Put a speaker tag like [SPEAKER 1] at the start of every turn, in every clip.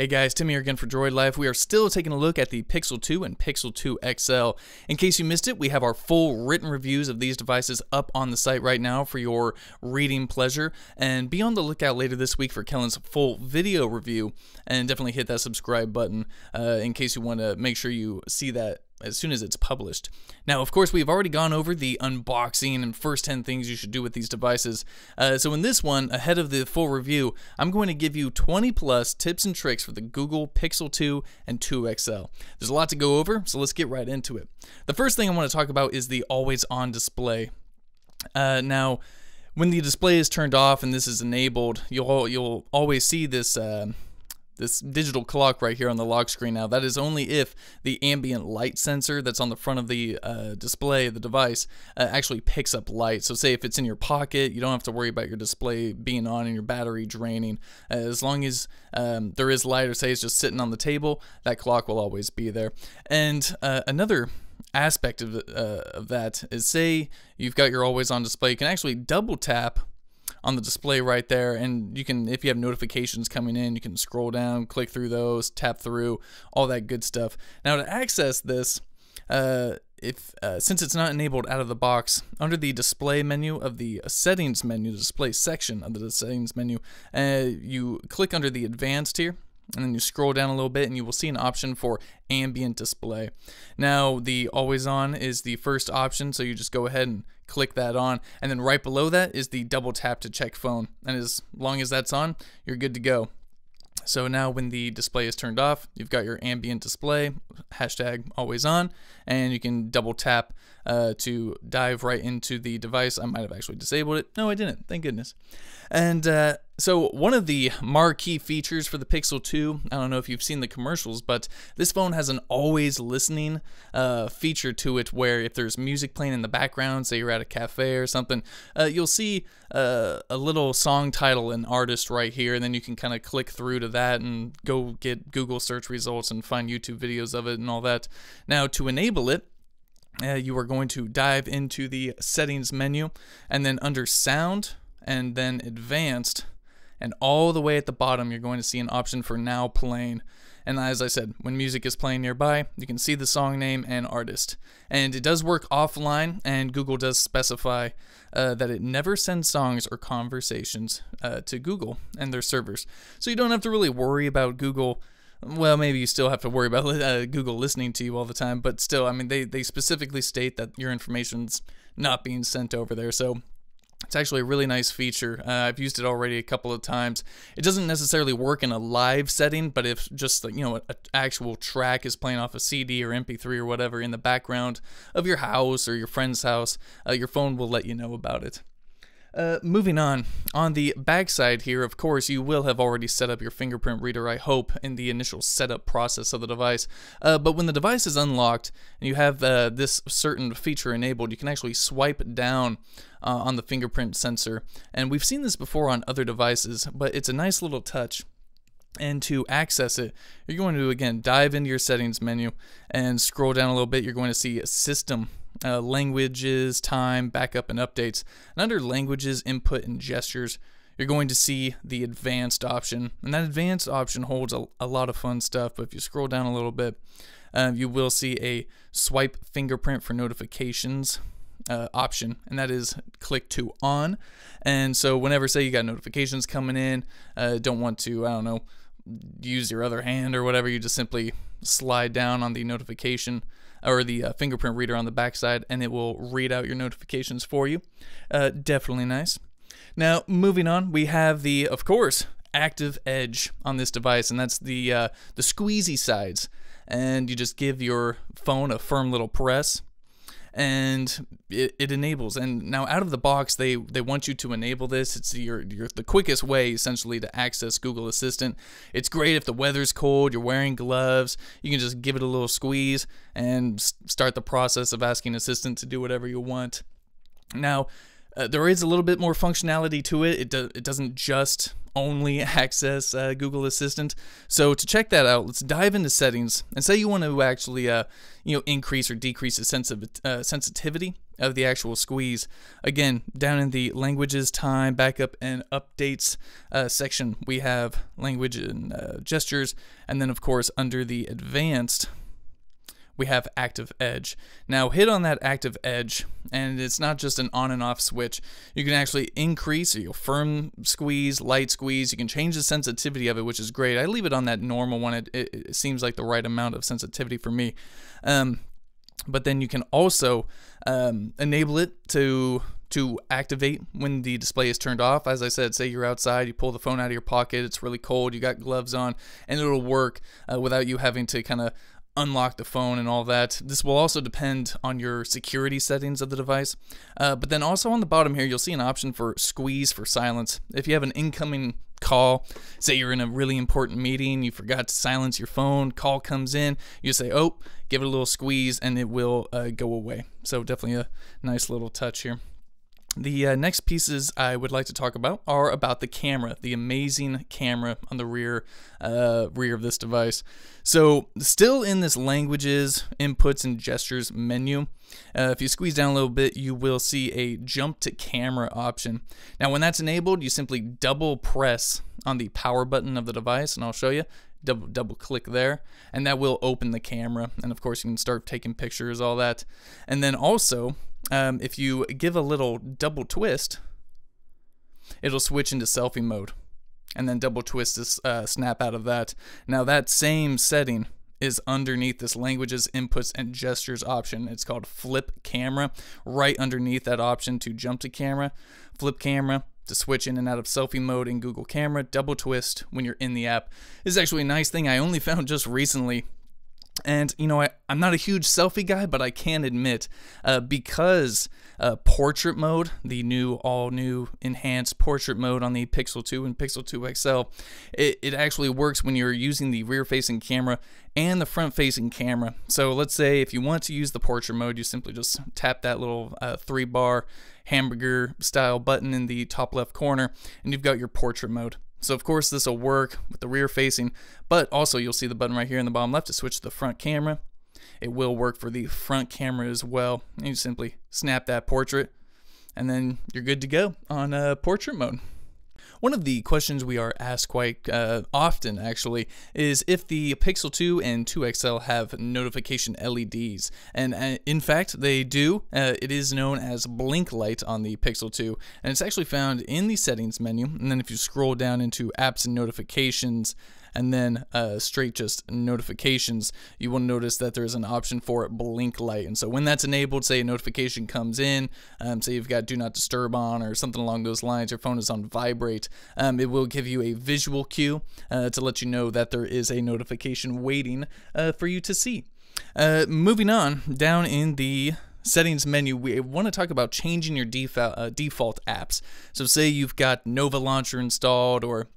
[SPEAKER 1] Hey guys, Tim here again for Droid Life. We are still taking a look at the Pixel 2 and Pixel 2 XL. In case you missed it, we have our full written reviews of these devices up on the site right now for your reading pleasure. And be on the lookout later this week for Kellen's full video review. And definitely hit that subscribe button uh, in case you want to make sure you see that as soon as it's published. Now, of course, we've already gone over the unboxing and first 10 things you should do with these devices. Uh, so in this one, ahead of the full review, I'm going to give you 20 plus tips and tricks for the Google Pixel 2 and 2 XL. There's a lot to go over, so let's get right into it. The first thing I want to talk about is the always on display. Uh, now, when the display is turned off and this is enabled, you'll, you'll always see this uh, this digital clock right here on the lock screen now, that is only if the ambient light sensor that's on the front of the uh, display of the device uh, actually picks up light. So say if it's in your pocket, you don't have to worry about your display being on and your battery draining. Uh, as long as um, there is light or say it's just sitting on the table, that clock will always be there. And uh, another aspect of, uh, of that is say you've got your always on display, you can actually double tap on the display right there and you can if you have notifications coming in you can scroll down click through those tap through all that good stuff now to access this uh, if uh, since it's not enabled out of the box under the display menu of the settings menu the display section of the settings menu uh, you click under the advanced here and then you scroll down a little bit and you will see an option for ambient display. Now the always on is the first option so you just go ahead and click that on and then right below that is the double tap to check phone and as long as that's on you're good to go. So now when the display is turned off, you've got your ambient display, hashtag always on, and you can double tap uh, to dive right into the device. I might have actually disabled it. No, I didn't. Thank goodness. And uh, so one of the marquee features for the Pixel 2, I don't know if you've seen the commercials, but this phone has an always listening uh, feature to it where if there's music playing in the background, say you're at a cafe or something, uh, you'll see uh, a little song title and artist right here, and then you can kind of click through to that and go get Google search results and find YouTube videos of it and all that. Now to enable it, uh, you are going to dive into the settings menu and then under sound and then advanced, and all the way at the bottom, you're going to see an option for now playing. And as I said, when music is playing nearby, you can see the song name and artist. And it does work offline, and Google does specify uh, that it never sends songs or conversations uh, to Google and their servers. So you don't have to really worry about Google well, maybe you still have to worry about uh, Google listening to you all the time, but still, I mean, they, they specifically state that your information's not being sent over there. So it's actually a really nice feature. Uh, I've used it already a couple of times. It doesn't necessarily work in a live setting, but if just you know an actual track is playing off a CD or MP3 or whatever in the background of your house or your friend's house, uh, your phone will let you know about it. Uh, moving on, on the backside here, of course, you will have already set up your fingerprint reader, I hope, in the initial setup process of the device. Uh, but when the device is unlocked and you have uh, this certain feature enabled, you can actually swipe down uh, on the fingerprint sensor. And we've seen this before on other devices, but it's a nice little touch and to access it, you're going to again dive into your settings menu and scroll down a little bit. You're going to see system uh, languages, time, backup, and updates. And under languages, input, and gestures, you're going to see the advanced option. And that advanced option holds a, a lot of fun stuff, but if you scroll down a little bit, um, you will see a swipe fingerprint for notifications. Uh, option and that is click to on and so whenever say you got notifications coming in uh, don't want to I don't know use your other hand or whatever you just simply slide down on the notification or the uh, fingerprint reader on the backside, and it will read out your notifications for you. Uh, definitely nice. Now, moving on, we have the, of course, active edge on this device, and that's the uh, the squeezy sides. And you just give your phone a firm little press, and it, it enables. And now out of the box, they they want you to enable this. It's your, your the quickest way essentially to access Google Assistant. It's great if the weather's cold, you're wearing gloves, you can just give it a little squeeze and start the process of asking Assistant to do whatever you want. Now, uh, there is a little bit more functionality to it. It, do it doesn't just only access uh, Google Assistant. So to check that out, let's dive into settings and say you want to actually, uh, you know, increase or decrease the sense uh, sensitivity of the actual squeeze. Again, down in the languages, time, backup, and updates uh, section, we have language and uh, gestures, and then of course under the advanced, we have active edge. Now hit on that active edge, and it's not just an on and off switch. You can actually increase, your firm squeeze, light squeeze. You can change the sensitivity of it, which is great. I leave it on that normal one. It, it, it seems like the right amount of sensitivity for me. Um, but then you can also um, enable it to to activate when the display is turned off. As I said, say you're outside, you pull the phone out of your pocket, it's really cold, you got gloves on, and it'll work uh, without you having to kind of unlock the phone and all that. This will also depend on your security settings of the device. Uh, but then also on the bottom here, you'll see an option for squeeze for silence. If you have an incoming call, say you're in a really important meeting, you forgot to silence your phone, call comes in, you say, oh, give it a little squeeze and it will uh, go away. So definitely a nice little touch here. The uh, next pieces I would like to talk about are about the camera, the amazing camera on the rear uh, rear of this device. So still in this languages, inputs, and gestures menu, uh, if you squeeze down a little bit, you will see a jump to camera option. Now when that's enabled, you simply double press on the power button of the device, and I'll show you. Double, double click there, and that will open the camera. And of course, you can start taking pictures, all that. And then also, um, if you give a little double twist, it'll switch into selfie mode. And then double twist to uh, snap out of that. Now that same setting is underneath this languages, inputs, and gestures option. It's called flip camera. Right underneath that option to jump to camera, flip camera to switch in and out of selfie mode in Google Camera, double twist when you're in the app. This is actually a nice thing I only found just recently and, you know, I, am not a huge selfie guy, but I can admit uh, because uh, portrait mode, the new, all new enhanced portrait mode on the Pixel 2 and Pixel 2 XL, it, it actually works when you're using the rear facing camera and the front facing camera. So let's say if you want to use the portrait mode, you simply just tap that little uh, three bar hamburger style button in the top left corner and you've got your portrait mode. So of course this will work with the rear facing, but also you'll see the button right here in the bottom left to switch to the front camera. It will work for the front camera as well. You simply snap that portrait and then you're good to go on uh, portrait mode. One of the questions we are asked quite uh, often, actually, is if the Pixel 2 and 2 XL have notification LEDs. And uh, in fact, they do. Uh, it is known as blink light on the Pixel 2, and it's actually found in the settings menu. And then if you scroll down into apps and notifications, and then uh, straight just notifications, you will notice that there's an option for blink light. And so when that's enabled, say a notification comes in, um, say you've got do not disturb on or something along those lines, your phone is on vibrate, um, it will give you a visual cue uh, to let you know that there is a notification waiting uh, for you to see. Uh, moving on, down in the settings menu, we want to talk about changing your uh, default apps. So say you've got Nova Launcher installed or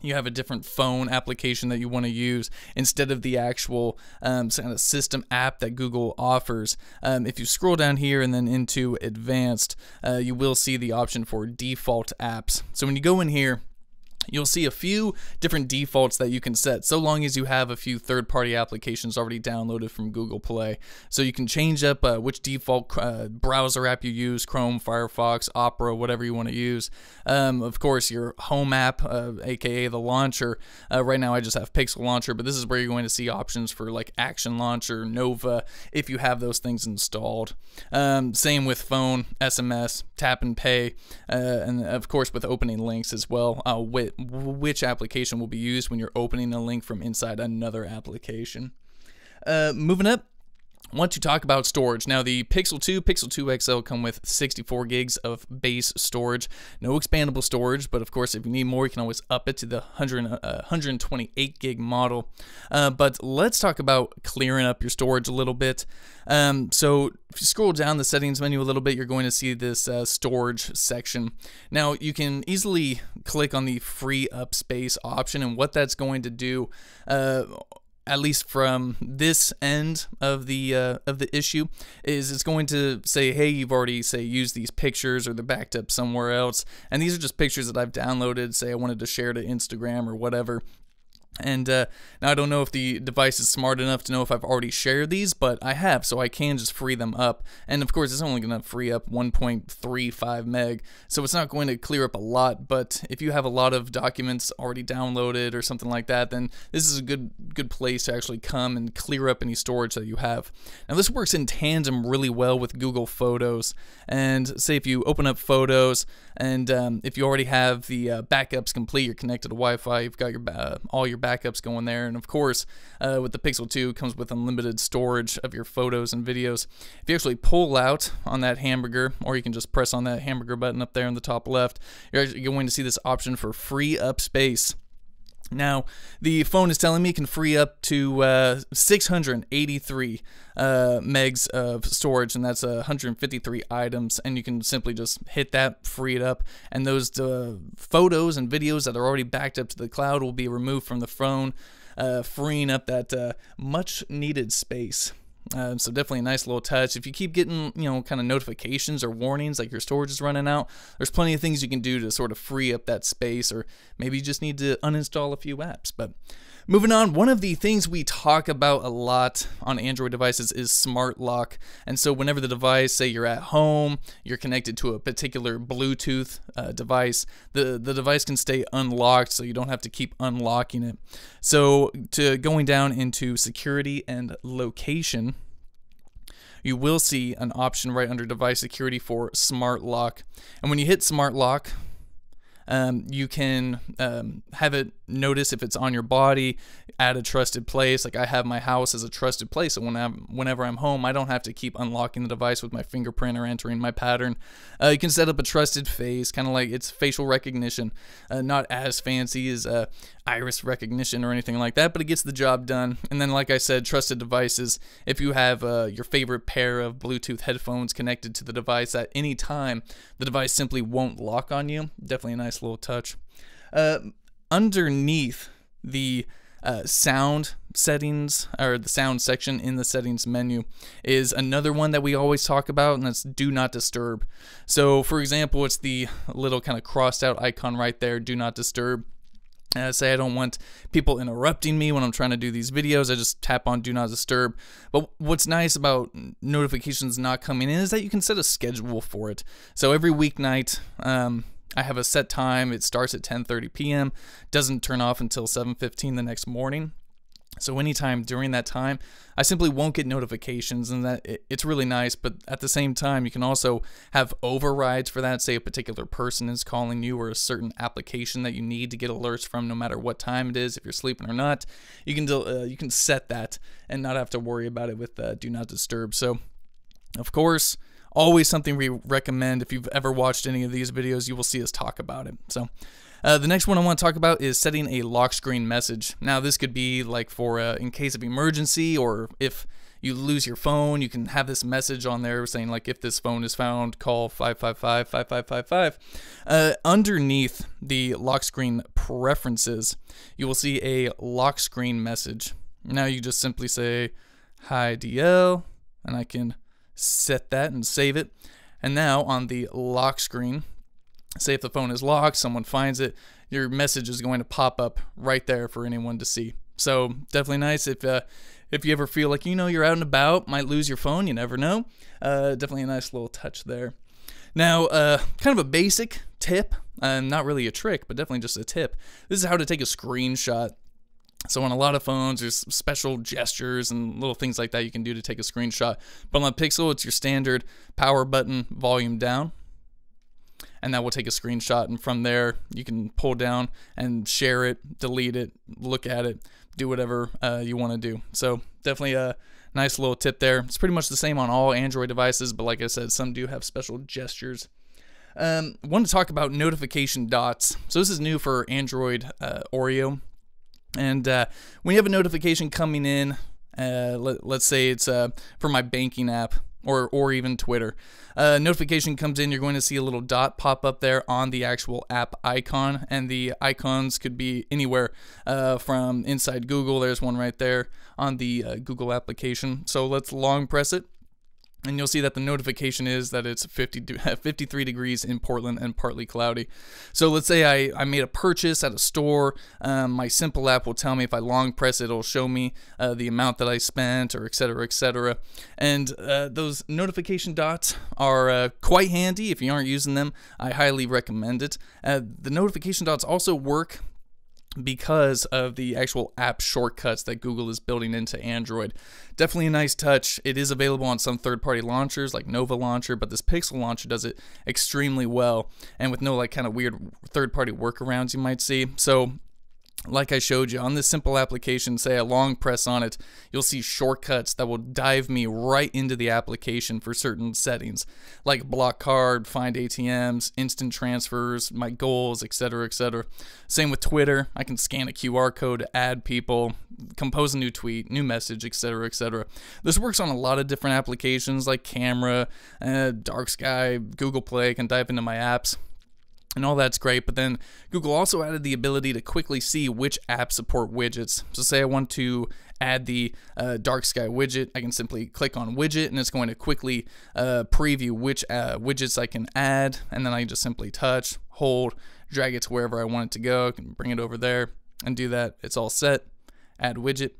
[SPEAKER 1] you have a different phone application that you want to use instead of the actual um, kind of system app that Google offers. Um, if you scroll down here and then into advanced, uh, you will see the option for default apps. So when you go in here, you'll see a few different defaults that you can set so long as you have a few third-party applications already downloaded from Google Play. So you can change up uh, which default uh, browser app you use, Chrome, Firefox, Opera, whatever you want to use. Um, of course, your home app, uh, aka the launcher. Uh, right now I just have Pixel Launcher, but this is where you're going to see options for like Action Launcher, Nova, if you have those things installed. Um, same with phone, SMS, tap and pay, uh, and of course with opening links as well, uh, with which application will be used when you're opening a link from inside another application. Uh, moving up, want to talk about storage. Now, the Pixel 2, Pixel 2 XL come with 64 gigs of base storage, no expandable storage, but of course, if you need more, you can always up it to the 100, uh, 128 gig model. Uh, but let's talk about clearing up your storage a little bit. Um, so, if you scroll down the settings menu a little bit, you're going to see this uh, storage section. Now, you can easily click on the free up space option, and what that's going to do uh, at least from this end of the uh, of the issue, is it's going to say, hey, you've already say used these pictures or they're backed up somewhere else, and these are just pictures that I've downloaded. Say I wanted to share to Instagram or whatever. And uh, now I don't know if the device is smart enough to know if I've already shared these, but I have, so I can just free them up. And of course, it's only going to free up 1.35 meg, so it's not going to clear up a lot. But if you have a lot of documents already downloaded or something like that, then this is a good good place to actually come and clear up any storage that you have. Now this works in tandem really well with Google Photos. And say if you open up Photos and um, if you already have the uh, backups complete, you're connected to Wi-Fi, you've got your uh, all your backups going there. And of course, uh, with the Pixel 2 comes with unlimited storage of your photos and videos. If you actually pull out on that hamburger, or you can just press on that hamburger button up there in the top left, you're going to see this option for free up space. Now, the phone is telling me it can free up to uh, 683 uh, megs of storage, and that's uh, 153 items. And you can simply just hit that, free it up, and those uh, photos and videos that are already backed up to the cloud will be removed from the phone, uh, freeing up that uh, much needed space. Um, so definitely a nice little touch. If you keep getting, you know, kind of notifications or warnings like your storage is running out, there's plenty of things you can do to sort of free up that space, or maybe you just need to uninstall a few apps. But Moving on, one of the things we talk about a lot on Android devices is smart lock. And so whenever the device, say you're at home, you're connected to a particular Bluetooth uh, device, the, the device can stay unlocked so you don't have to keep unlocking it. So to going down into security and location, you will see an option right under device security for smart lock. And when you hit smart lock, um, you can um, have it notice if it's on your body at a trusted place. Like I have my house as a trusted place, so when I'm, whenever I'm home, I don't have to keep unlocking the device with my fingerprint or entering my pattern. Uh, you can set up a trusted face, kind of like it's facial recognition, uh, not as fancy as uh, iris recognition or anything like that, but it gets the job done. And then, like I said, trusted devices. If you have uh, your favorite pair of Bluetooth headphones connected to the device at any time, the device simply won't lock on you. Definitely a nice nice little touch. Uh, underneath the uh, sound settings or the sound section in the settings menu is another one that we always talk about and that's do not disturb so for example it's the little kind of crossed out icon right there do not disturb uh, say I don't want people interrupting me when I'm trying to do these videos. I just tap on Do Not Disturb. But what's nice about notifications not coming in is that you can set a schedule for it. So every weeknight, um, I have a set time. It starts at 10:30 p.m. doesn't turn off until 7:15 the next morning. So anytime during that time, I simply won't get notifications, and that it's really nice. But at the same time, you can also have overrides for that. Say a particular person is calling you, or a certain application that you need to get alerts from, no matter what time it is, if you're sleeping or not. You can uh, you can set that and not have to worry about it with uh, do not disturb. So, of course, always something we recommend. If you've ever watched any of these videos, you will see us talk about it. So, uh, the next one I want to talk about is setting a lock screen message. Now, this could be like for uh, in case of emergency or if you lose your phone, you can have this message on there saying like, if this phone is found, call 555-5555. Uh, underneath the lock screen preferences, you will see a lock screen message. Now you just simply say, hi DL, and I can set that and save it. And now on the lock screen, say if the phone is locked, someone finds it, your message is going to pop up right there for anyone to see. So definitely nice if uh, if you ever feel like you know you're out and about, might lose your phone, you never know. Uh, definitely a nice little touch there. Now, uh, kind of a basic tip, uh, not really a trick, but definitely just a tip. This is how to take a screenshot so on a lot of phones, there's special gestures and little things like that you can do to take a screenshot. But on the Pixel, it's your standard power button, volume down, and that will take a screenshot. And from there, you can pull down and share it, delete it, look at it, do whatever uh, you want to do. So definitely a nice little tip there. It's pretty much the same on all Android devices, but like I said, some do have special gestures. Um, I want to talk about notification dots. So this is new for Android uh, Oreo and uh, when you have a notification coming in, uh, let, us say it's uh, for my banking app or, or even Twitter, uh, notification comes in, you're going to see a little dot pop up there on the actual app icon. And the icons could be anywhere uh, from inside Google. There's one right there on the uh, Google application. So let's long press it and you'll see that the notification is that it's 50 53 degrees in Portland and partly cloudy. So let's say I, I made a purchase at a store. Um, my simple app will tell me if I long press it, it'll show me uh, the amount that I spent or etc. etc. And uh, those notification dots are uh, quite handy if you aren't using them. I highly recommend it. Uh, the notification dots also work because of the actual app shortcuts that Google is building into Android. Definitely a nice touch. It is available on some third-party launchers like Nova Launcher, but this Pixel Launcher does it extremely well and with no like kind of weird third-party workarounds you might see. So like I showed you on this simple application, say a long press on it, you'll see shortcuts that will dive me right into the application for certain settings, like block card, find ATMs, instant transfers, my goals, etc., etc. Same with Twitter, I can scan a QR code to add people, compose a new tweet, new message, etc., etc. This works on a lot of different applications like camera, uh, dark sky, Google Play. I can dive into my apps and all that's great, but then Google also added the ability to quickly see which apps support widgets. So, say I want to add the uh, dark sky widget, I can simply click on widget and it's going to quickly uh, preview which uh, widgets I can add. And then I just simply touch, hold, drag it to wherever I want it to go, I can bring it over there and do that. It's all set. Add widget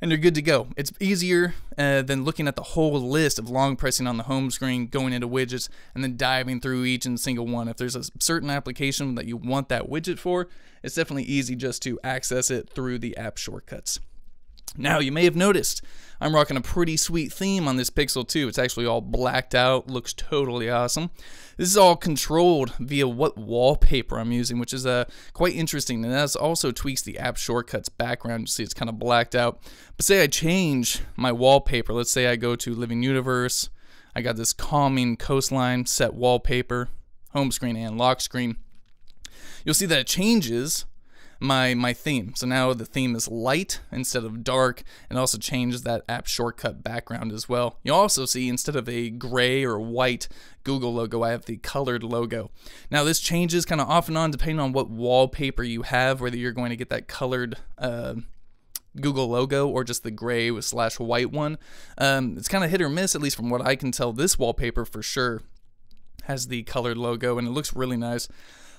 [SPEAKER 1] and you're good to go. It's easier uh, than looking at the whole list of long pressing on the home screen, going into widgets, and then diving through each and single one. If there's a certain application that you want that widget for, it's definitely easy just to access it through the app shortcuts. Now, you may have noticed I'm rocking a pretty sweet theme on this Pixel 2. It's actually all blacked out, looks totally awesome. This is all controlled via what wallpaper I'm using, which is uh, quite interesting. And that also tweaks the app shortcuts background. You see it's kind of blacked out. But say I change my wallpaper. Let's say I go to Living Universe. I got this calming coastline set wallpaper, home screen and lock screen. You'll see that it changes my, my theme. So now the theme is light instead of dark, and also changes that app shortcut background as well. You'll also see instead of a gray or white Google logo, I have the colored logo. Now this changes kind of off and on depending on what wallpaper you have, whether you're going to get that colored uh, Google logo or just the gray slash white one. Um, it's kind of hit or miss, at least from what I can tell. This wallpaper for sure has the colored logo and it looks really nice.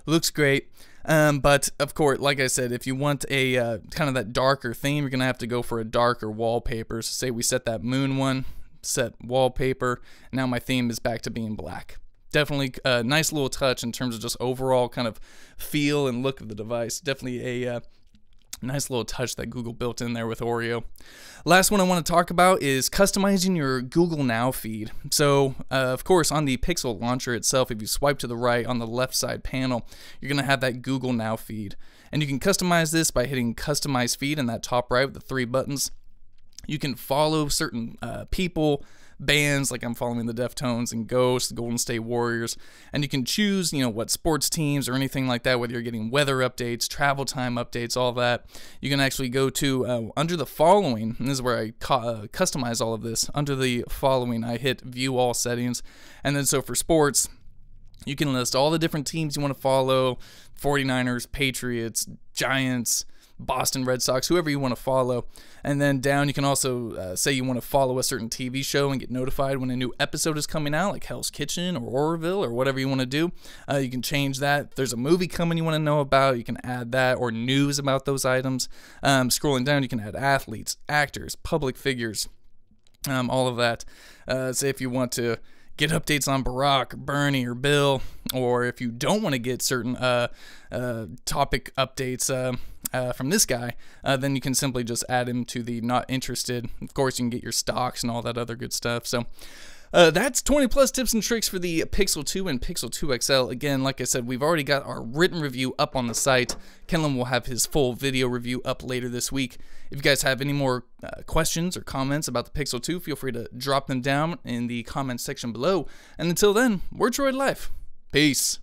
[SPEAKER 1] Looks great. Um, but of course, like I said, if you want a uh, kind of that darker theme, you're gonna have to go for a darker wallpaper. So say we set that moon one, set wallpaper. Now my theme is back to being black. Definitely a uh, nice little touch in terms of just overall kind of feel and look of the device. Definitely a uh, Nice little touch that Google built in there with Oreo. Last one I want to talk about is customizing your Google Now feed. So, uh, of course, on the Pixel launcher itself, if you swipe to the right on the left side panel, you're going to have that Google Now feed. And you can customize this by hitting Customize Feed in that top right with the three buttons. You can follow certain uh, people, bands, like I'm following the Deftones and Ghosts, the Golden State Warriors, and you can choose, you know, what sports teams or anything like that, whether you're getting weather updates, travel time updates, all that. You can actually go to uh, under the following, and this is where I uh, customize all of this. Under the following, I hit view all settings, and then so for sports, you can list all the different teams you want to follow 49ers, Patriots, Giants, Boston Red Sox, whoever you want to follow. And then down, you can also uh, say you want to follow a certain TV show and get notified when a new episode is coming out, like Hell's Kitchen or Oroville or whatever you want to do. Uh, you can change that. If there's a movie coming you want to know about, you can add that or news about those items. Um, scrolling down, you can add athletes, actors, public figures, um, all of that. Uh, say if you want to get updates on Barack, or Bernie, or Bill, or if you don't want to get certain uh, uh, topic updates, uh, uh, from this guy, uh, then you can simply just add him to the not interested. Of course, you can get your stocks and all that other good stuff. So. Uh, that's 20 plus tips and tricks for the Pixel 2 and Pixel 2 XL. Again, like I said, we've already got our written review up on the site. Kenlin will have his full video review up later this week. If you guys have any more uh, questions or comments about the Pixel 2, feel free to drop them down in the comments section below. And until then, we're Droid Life. Peace.